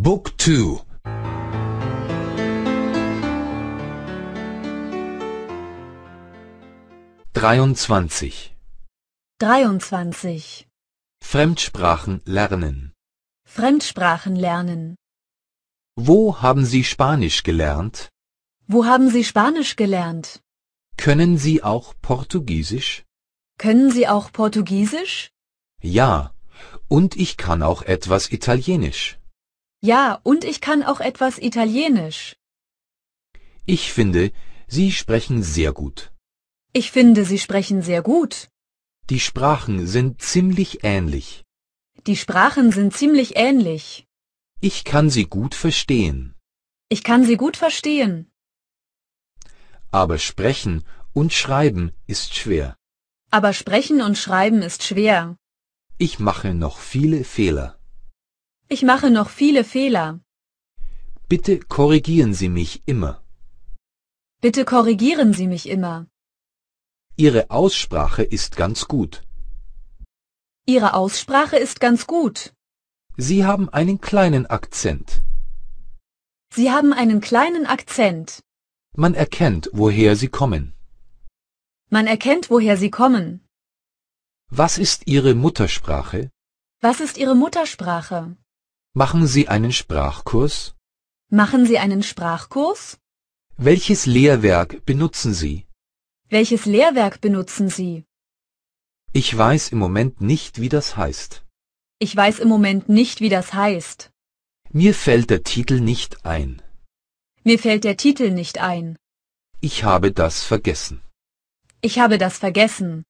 Book 2 23 23. Fremdsprachen lernen. Fremdsprachen lernen. Wo haben Sie Spanisch gelernt? Wo haben Sie Spanisch gelernt? Können Sie auch Portugiesisch? Können Sie auch Portugiesisch? Ja, und ich kann auch etwas Italienisch. Ja, und ich kann auch etwas Italienisch. Ich finde, Sie sprechen sehr gut. Ich finde, Sie sprechen sehr gut. Die Sprachen sind ziemlich ähnlich. Die Sprachen sind ziemlich ähnlich. Ich kann sie gut verstehen. Ich kann sie gut verstehen. Aber sprechen und schreiben ist schwer. Aber sprechen und schreiben ist schwer. Ich mache noch viele Fehler. Ich mache noch viele Fehler. Bitte korrigieren Sie mich immer. Bitte korrigieren Sie mich immer. Ihre Aussprache ist ganz gut. Ihre Aussprache ist ganz gut. Sie haben einen kleinen Akzent. Sie haben einen kleinen Akzent. Man erkennt, woher Sie kommen. Man erkennt, woher Sie kommen. Was ist Ihre Muttersprache? Was ist Ihre Muttersprache? Machen Sie einen Sprachkurs? Machen Sie einen Sprachkurs? Welches Lehrwerk benutzen Sie? Welches Lehrwerk benutzen Sie? Ich weiß im Moment nicht, wie das heißt. Ich weiß im Moment nicht, wie das heißt. Mir fällt der Titel nicht ein. Mir fällt der Titel nicht ein. Ich habe das vergessen. Ich habe das vergessen.